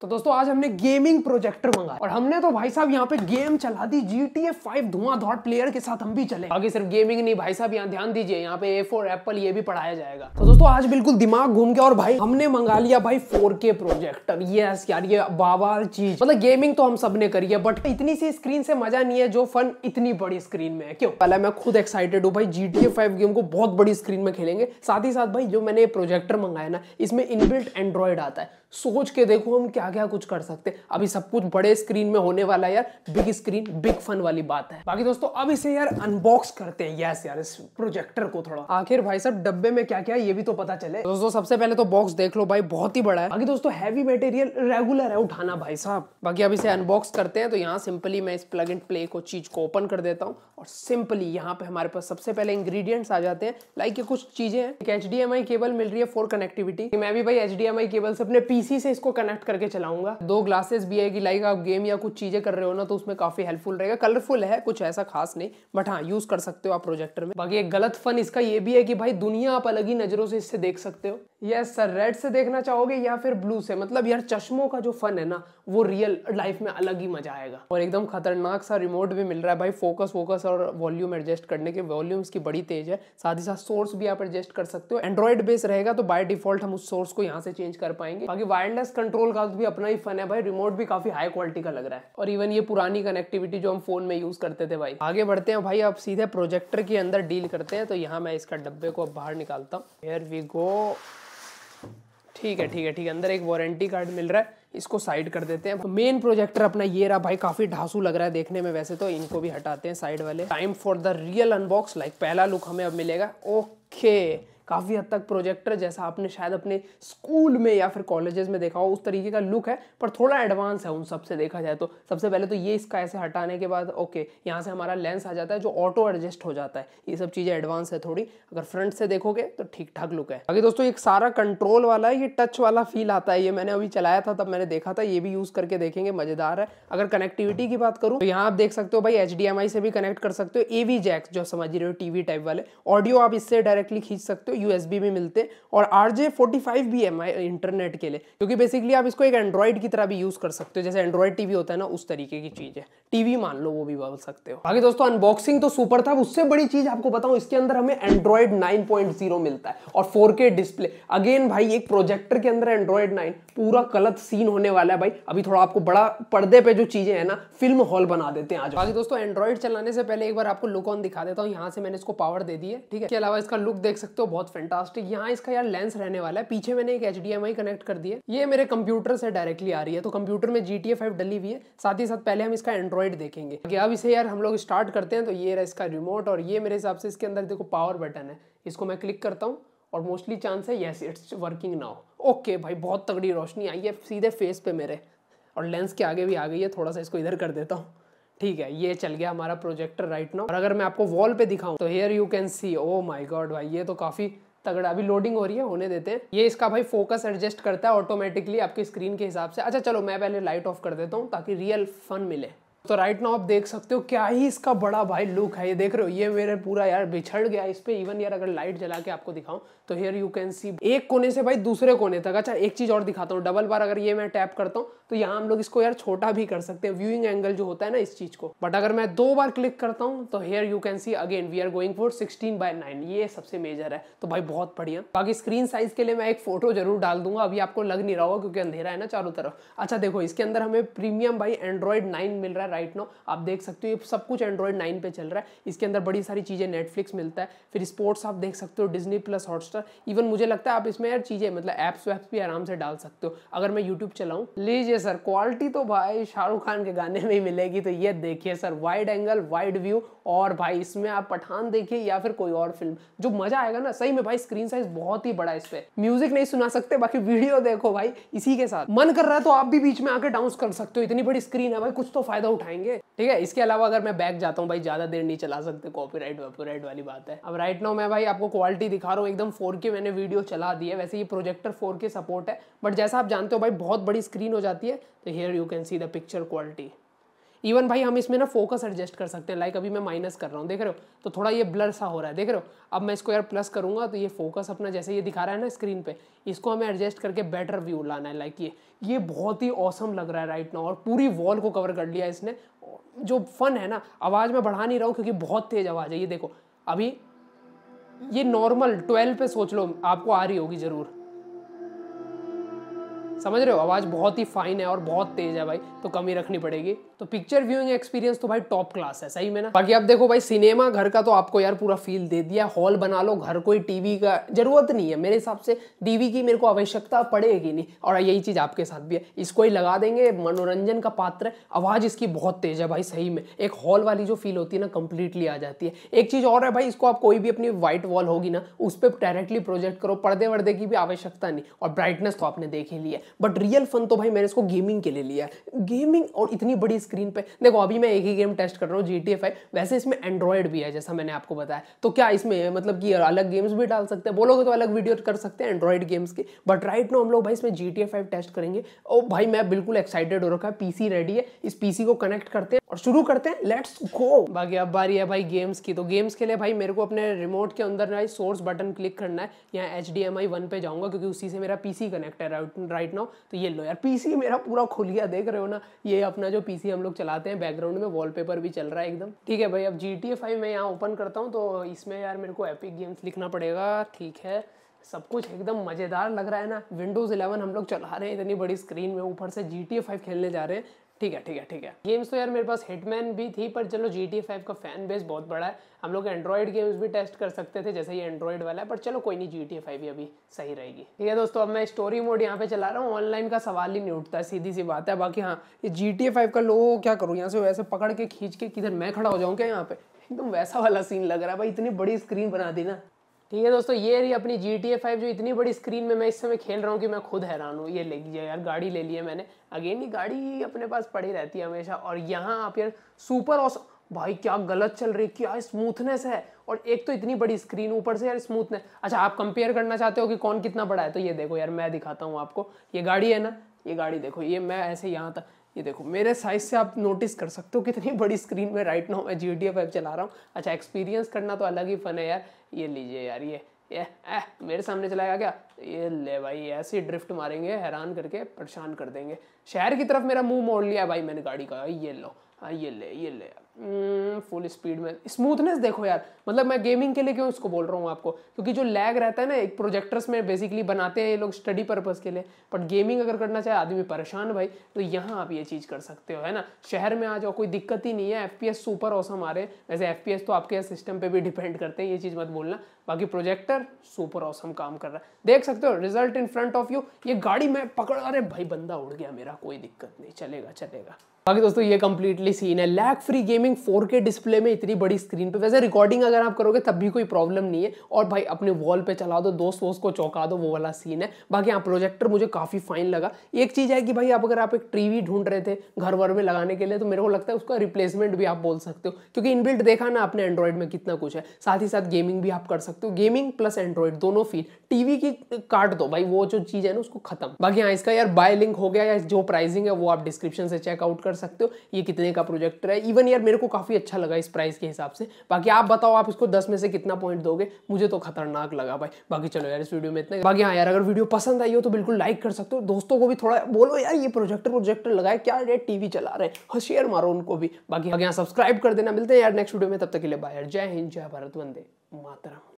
तो दोस्तों आज हमने गेमिंग प्रोजेक्टर मंगाया और हमने तो भाई साहब यहाँ पे गेम चला दी जी टी एफ फाइव धुआंधार प्लेयर के साथ हम भी चले आगे सिर्फ गेमिंग नहीं भाई साहब यहाँ ध्यान दीजिए यहाँ पे ए फोर एप्पल ये भी पढ़ाया जाएगा तो दोस्तों आज बिल्कुल दिमाग घूम गया और भाई हमने मंगा लिया भाई फोर के प्रोजेक्टर ये यार ये बाबाल चीज मतलब गेमिंग तो हम सब ने करी है बट इतनी सी स्क्रीन से मजा नहीं है जो फन इतनी बड़ी स्क्रीन में है क्यों पहले मैं खुद एक्साइटेड हूँ भाई जी टी फाइव गेम को बहुत बड़ी स्क्रीन में खेलेंगे साथ ही साथ भाई जो मैंने प्रोजेक्टर मंगाया ना इसमें इनबिल्ट एंड्रॉइड आता है सोच के देखो हम क्या क्या क्या कुछ कर सकते अभी सब कुछ बड़े स्क्रीन में होने वाला यार बिग स्क्रीन बिग फन वाली बात है बाकी दोस्तों अब इसे यार अनबॉक्स करते हैं यस यार इस प्रोजेक्टर को थोड़ा आखिर भाई साहब डब्बे में क्या क्या ये भी तो पता चले दोस्तों सबसे पहले तो बॉक्स देख लो भाई बहुत ही बड़ा है बाकी दोस्तों हैवी मटेरियल रेगुलर है उठाना भाई साहब बाकी अब इसे अनबॉक्स करते हैं तो यहाँ सिंपली मैं इस प्लग एंड प्ले को चीज को ओपन कर देता हूँ और सिंपली यहाँ पे हमारे पास सबसे पहले इंग्रेडिएंट्स आ जाते हैं लाइक ये कुछ चीजें हैं एक एच केबल मिल रही है फॉर कनेक्टिविटी मैं भी भाई एच केबल से अपने पीसी से इसको कनेक्ट करके चलाऊंगा दो ग्लासेस भी है कि लाइक आप गेम या कुछ चीज़ें कर रहे हो ना तो उसमें काफ़ी हेल्पफुल रहेगा कलरफुल है कुछ ऐसा खास नहीं बट हाँ यूज़ कर सकते हो आप प्रोजेक्टर में बाकी एक गलत फन इसका ये भी है कि भाई दुनिया आप अलग ही नज़रों से इससे देख सकते हो यस सर रेड से देखना चाहोगे या फिर ब्लू से मतलब यार चश्मों का जो फन है ना वो रियल लाइफ में अलग ही मजा आएगा और एकदम खतरनाक सा रिमोट भी मिल रहा है भाई फोकस वोकस और वॉल्यूम एडजस्ट करने के वॉल्यूम इसकी बड़ी तेज है साथ ही साथ सोर्स भी आप एडजस्ट कर सकते हो एंड्रॉइड बेस रहेगा तो बाय डिफॉल्ट हम उस सोर्स को यहाँ से चेंज कर पाएंगे बाकी वायरलेस कंट्रोल का भी भी अपना ही फन है भाई रिमोट भी काफी हाई क्वालिटी का लग रहा है और इवन ये पुरानी कनेक्टिविटी जो हम फोन में यूज करते थे भाई आगे बढ़ते हैं भाई आप सीधे प्रोजेक्टर के अंदर डील करते हैं तो यहाँ मैं इसका डब्बे को बाहर निकालता हूँ हेयर वी गो ठीक है ठीक है ठीक है अंदर एक वारंटी कार्ड मिल रहा है इसको साइड कर देते हैं तो मेन प्रोजेक्टर अपना ये रहा भाई काफी ढांसू लग रहा है देखने में वैसे तो इनको भी हटाते हैं साइड वाले time for the real unbox like पहला लुक हमें अब मिलेगा ओके काफ़ी हद तक प्रोजेक्टर जैसा आपने शायद अपने स्कूल में या फिर कॉलेजेस में देखा हो उस तरीके का लुक है पर थोड़ा एडवांस है उन सबसे देखा जाए तो सबसे पहले तो ये इसका ऐसे हटाने के बाद ओके यहाँ से हमारा लेंस आ जाता है जो ऑटो एडजस्ट हो जाता है ये सब चीज़ें एडवांस है थोड़ी अगर फ्रंट से देखोगे तो ठीक ठाक लुक है बाकी दोस्तों एक सारा कंट्रोल वाला है ये टच वाला फील आता है ये मैंने अभी चलाया था तब मैंने देखा था ये भी यूज़ करके देखेंगे मज़ेदार है अगर कनेक्टिविटी की बात करूँ तो यहाँ आप देख सकते हो भाई एच से भी कनेक्ट कर सकते हो ए वी जैक्स जो समझ रहे हो टीवी टाइप वाले ऑडियो आप इससे डायरेक्टली खींच सकते हो यूएसबी में मिलते हैं और आर जे फोर्टी फाइव भी है इंटरनेट के लिए क्योंकि बेसिकली आप इसको एक एंड्रॉइड की तरह भी यूज़ कर सकते हो जैसे एंड्रॉइड टीवी होता है ना उस तरीके की चीज़ है टीवी मान लो वो भी बोल सकते हो बाकी दोस्तों अनबॉक्सिंग तो सुपर था उससे बड़ी चीज़ आपको बताऊँ इसके अंदर हमें एंड्रॉइड नाइन मिलता है और फोर डिस्प्ले अगेन भाई एक प्रोजेक्टर के अंदर एंड्रॉइड नाइन पूरा गलत सीन होने वाला है भाई अभी थोड़ा आपको बड़ा पर्दे पे जो चीजें हैं ना फिल्म हॉल बना देते हैं आज बाकी दोस्तों एंड्रॉइड चलाने से पहले एक बार आपको लुक ऑन दिखा देता हूँ यहाँ से मैंने इसको पावर दे दी है ठीक है इसके अलावा इसका लुक देख सकते हो बहुत फैंटास्टिक यहाँ इसका यार लेंस रहने वाला है पीछे मैंने एक एच कनेक्ट कर दिया ये मेरे कंप्यूटर से डायरेक्टली आ रही है तो कंप्यूटर में जी टी डली हुई है साथ ही साथ पहले हम इसका एंड्रॉइड देखेंगे अब इसे यार हम लोग स्टार्ट करते हैं तो ये रहा इसका रिमोट और ये मेरे हिसाब से इसके अंदर देखो पावर बटन है इसको मैं क्लिक करता हूँ और मोस्टली चांस है yes it's working now okay भाई बहुत तगड़ी रोशनी आई है सीधे फेस पे मेरे और लेंस के आगे भी आ गई है थोड़ा सा इसको इधर कर देता हूँ ठीक है ये चल गया हमारा प्रोजेक्टर राइट नाउ और अगर मैं आपको वॉल पे दिखाऊं तो here you can see oh my god भाई ये तो काफ़ी तगड़ा अभी लोडिंग हो रही है होने देते हैं ये इसका भाई फोकस एडजस्ट करता है ऑटोमेटिकली आपकी स्क्रीन के हिसाब से अच्छा चलो मैं पहले लाइट ऑफ कर देता हूँ ताकि रियल फन मिले तो राइट नाउ आप देख सकते हो क्या ही इसका बड़ा भाई लुक है ये देख रहे हो ये मेरे पूरा यार बिछड़ गया इस पे इवन यार अगर लाइट जला के आपको दिखाऊं तो हेयर यू कैन सी एक कोने से भाई दूसरे कोने तक अच्छा एक चीज और दिखाता हूँ डबल बार अगर ये मैं टैप करता हूँ तो यहाँ हम लोग इसको यार छोटा भी कर सकते हैं व्यूइंग एंगल जो होता है ना इस चीज को बट अगर मैं दो बार क्लिक करता हूँ तो here you can see again we are going for sixteen by nine ये सबसे मेजर है तो भाई बहुत बढ़िया बाकी स्क्रीन साइज के लिए मैं एक फोटो जरूर डाल दूंगा अभी आपको लग नहीं रहा होगा क्योंकि अंधेरा है ना चारों तरफ अच्छा देखो इसके अंदर हमें प्रीमियम भाई एंड्रॉइड नाइन मिल रहा है राइट नो आप देख सकते हो ये सब कुछ एंड्रॉइड नाइन पे चल रहा है इसके अंदर बड़ी सारी चीज़ें नेटफ्लिक्स मिलता है फिर स्पोर्ट्स आप देख सकते हो डिजनी प्लस हॉटस्टार इवन मुझे लगता है आप इसमें यार चीज़ें मतलब ऐप्स वैप्स भी आराम से डाल सकते हो अगर मैं यूट्यूब चलाऊँ लीजिए सर क्वालिटी तो भाई शाहरुख खान के गाने में ही मिलेगी तो ये देखिए sir wide angle wide view और भाई इसमें आप पठान देखिए या फिर कोई और फिल्म जो मजा आएगा ना सही में भाई स्क्रीन साइज बहुत ही बड़ा इस पर म्यूजिक नहीं सुना सकते बाकी वीडियो देखो भाई इसी के साथ मन कर रहा है तो आप भी बीच में आके डाउंस कर सकते हो इतनी बड़ी स्क्रीन है भाई कुछ तो फायदा उठा दिखाएंगे ठीक है इसके अलावा अगर मैं बैक जाता हूँ भाई ज़्यादा देर नहीं चला सकते राइट वॉपीराइट वाली बात है अब राइट नाउ मैं भाई आपको क्वालिटी दिखा रहा हूँ एकदम फोर के मैंने वीडियो चला दी है वैसे ये प्रोजेक्टर फोर के सपोर्ट है बट जैसा आप जानते हो भाई बहुत बड़ी स्क्रीन हो जाती है तो here you can see the picture quality even भाई हम इसमें ना फोकस एडजस्ट कर सकते हैं लाइक अभी मैं माइनस कर रहा हूँ देख रहे हो तो थोड़ा ये ब्लर सा हो रहा है देख रहे हो अब मैं इसको यार प्लस करूँगा तो ये फोकस अपना जैसे ये दिखा रहा है ना स्क्रीन पे इसको हमें एडजस्ट करके बेटर व्यू लाना है लाइक ये ये बहुत ही औसम लग रहा है राइट ना और पूरी वॉल को कवर कर लिया इसने जो फन है ना आवाज़ मैं बढ़ा नहीं रहा हूँ क्योंकि बहुत तेज़ आवाज़ है ये देखो अभी ये नॉर्मल ट्वेल्व पे सोच लो आपको आ रही होगी ज़रूर समझ रहे हो आवाज़ बहुत ही फाइन है और बहुत तेज है भाई तो कमी रखनी पड़ेगी तो पिक्चर व्यूइंग एक्सपीरियंस तो भाई टॉप क्लास है सही में ना बाकी आप देखो भाई सिनेमा घर का तो आपको यार पूरा फील दे दिया हॉल बना लो घर कोई टीवी का जरूरत नहीं है मेरे हिसाब से टीवी की मेरे को आवश्यकता पड़ेगी नहीं और यही चीज़ आपके साथ भी है इसको ही लगा देंगे मनोरंजन का पात्र आवाज़ इसकी बहुत तेज है भाई सही में एक हॉल वाली जो फील होती है ना कंप्लीटली आ जाती है एक चीज़ और है भाई इसको आप कोई भी अपनी व्हाइट वॉल होगी ना उस पर डायरेक्टली प्रोजेक्ट करो पर्दे वर्दे की भी आवश्यकता नहीं और ब्राइटनेस तो आपने देख ही लिया बट रियल फन तो भाई मैंने इसको गेमिंग के लिए लिया है गेमिंग और इतनी बड़ी स्क्रीन पे देखो अभी मैं एक ही गेम टेस्ट कर रहा हूँ जी टी वैसे इसमें एंड्रॉयड भी है जैसा मैंने आपको बताया तो क्या इसमें मतलब कि अलग गेम्स भी डाल सकते हैं बोलोगे तो अलग वीडियो कर सकते हैं एंड्रॉयड गेम्स के बट राइट नो हम लोग भाई इसमें जी टी टेस्ट करेंगे और भाई मैं बिल्कुल एक्साइटेड हो रखा है पीसी रेडी है इस पीसी को कनेक्ट करते हैं और शुरू करते हैं लेट्स गो बाकी अब बारी है भाई गेम्स की तो गेम्स के लिए भाई मेरे को अपने रिमोट के अंदर भाई सोर्स बटन क्लिक करना है यहाँ H D M I one पे जाऊंगा क्योंकि उसी से मेरा पीसी कनेक्ट है राइट ना हूँ तो ये लो यार पीसी मेरा पूरा खुल गया देख रहे हो ना ये अपना जो पीसी हम लोग चलाते हैं बैकग्राउंड में वॉलपेपर भी चल रहा है एकदम ठीक है भाई अब जी टी फाइव मैं यहाँ ओपन करता हूँ तो इसमें यार मेरे को एपिक गेम्स लिखना पड़ेगा ठीक है सब कुछ एकदम मज़ेदार लग रहा है ना विंडोज़ 11 हम लोग चला रहे हैं इतनी बड़ी स्क्रीन में ऊपर से जी टी फाइव खेलने जा रहे हैं ठीक है ठीक है ठीक है गेम्स तो यार मेरे पास हिटमैन भी थी पर चलो जी टी फाइव का फैन बेस बहुत बड़ा है हम लोग एंड्रॉइड गेम्स भी टेस्ट कर सकते थे जैसे ये एंड्रॉइड वाला है पर चलो कोई नहीं जी टी फाइव ही अभी सही रहेगी ठीक है दोस्तों अब मैं स्टोरी मोड यहाँ पे चला रहा हूँ ऑनलाइन का सवाल ही नहीं उठता सीधी सी बात है बाकी हाँ ये जी टी फाइव का लोग क्या करूँ यहाँ से वैसे पकड़ के खींच के किधर मैं खड़ा हो जाऊँ क्या यहाँ पे एकदम वैसा वाला सीन लग रहा है भाई इतनी बड़ी स्क्रीन बना दी ना ठीक है दोस्तों ये रही अपनी जी टी ए फाइव जो इतनी बड़ी स्क्रीन में मैं इस समय खेल रहा हूँ कि मैं खुद हैरान हूँ ये ले लीजिए यार गाड़ी ले ली है मैंने अगेन ये गाड़ी अपने पास पड़ी रहती है हमेशा और यहाँ आप यार सुपर ऑस भाई क्या गलत चल रही है क्या स्मूथनेस है और एक तो इतनी बड़ी स्क्रीन ऊपर से यार स्मूथनेस अच्छा आप कंपेयर करना चाहते हो कि कौन कितना बड़ा है तो ये देखो यार मैं दिखाता हूँ आपको ये गाड़ी है ना ये गाड़ी देखो ये मैं ऐसे यहाँ तक ये देखो मेरे साइज से आप नोटिस कर सकते हो कितनी बड़ी स्क्रीन में राइट नाउ मैं जी डी एफ चला रहा हूँ अच्छा एक्सपीरियंस करना तो अलग ही फन है यार ये लीजिए यार ये ये ए, मेरे सामने चलाया क्या ये ले भाई ही ड्रिफ्ट मारेंगे हैरान करके परेशान कर देंगे शहर की तरफ मेरा मुंह मोड़ लिया भाई मैंने गाड़ी का ये लो हाँ ये ले ये ले फुल हम्म, स्पीड में स्मूथनेस देखो यार मतलब मैं गेमिंग के लिए क्यों इसको बोल रहा हूँ आपको क्योंकि जो लैग रहता है ना एक प्रोजेक्टर्स में बेसिकली बनाते हैं ये लोग स्टडी पर्पज़ के लिए बट गेमिंग अगर करना चाहे आदमी परेशान भाई तो यहाँ आप ये चीज़ कर सकते हो है ना शहर में आ जाओ कोई दिक्कत ही नहीं है F P S super awesome आ रहे हैं वैसे एफ पी एस तो आपके सिस्टम पर भी डिपेंड करते हैं ये चीज़ मत बोलना बाकी प्रोजेक्टर सुपर औसम काम कर रहा है देख सकते हो result in front of you ये गाड़ी मैं पकड़ अरे भाई बंदा उड़ गया मेरा कोई दिक्कत नहीं चलेगा चलेगा बाकी दोस्तों ये कम्प्लीटली सीन है lag free gaming gaming 4K display में इतनी बड़ी स्क्रीन पे वैसे रिकॉर्डिंग अगर आप करोगे तब भी कोई प्रॉब्लम नहीं है और भाई अपने वॉल पे चला दो दोस्त वोस्त को चौंका दो वो वाला सीन है बाकी यहाँ प्रोजेक्टर मुझे काफ़ी फाइन लगा एक चीज़ है कि भाई आप अगर आप एक टीवी ढूंढ रहे थे घर वर में लगाने के लिए तो मेरे को लगता है उसका रिप्लेसमेंट भी आप बोल सकते हो क्योंकि इनबिल्ट देखा ना आपने एंड्रॉइड में कितना कुछ है साथ ही साथ गेमिंग भी आप कर सकते हो गेमिंग प्लस एंड्रॉइड दोनों फील टीवी की काट दो भाई वो जो चीज़ है ना उसको खत्म बाकी हाँ इसका यार बाय लिंक हो गया या जो प्राइसिंग है वो आप डिस्क्रिप्शन से चेकआउट कर सकते हो ये कितने का प्रोजेक्टर है इवन यार मेरे मेरे को काफ़ी अच्छा लगा इस प्राइस के हिसाब से बाकी आप बताओ आप इसको दस में से कितना पॉइंट दोगे मुझे तो खतरनाक लगा भाई बाकी चलो यार इस वीडियो में इतना बाकी हाँ यार अगर वीडियो पसंद आई हो तो बिल्कुल लाइक कर सकते हो दोस्तों को भी थोड़ा बोलो यार ये प्रोजेक्टर प्रोजेक्टर लगाए क्या यार टीवी चला रहे हैं शेयर हाँ, मारो उनको भी बाकी हाँ, यहाँ सब्सक्राइब कर देना मिलते हैं यार नेक्स्ट वीडियो में तब तक के लिए बाय जय हिंद जय भारत वंदे मातरम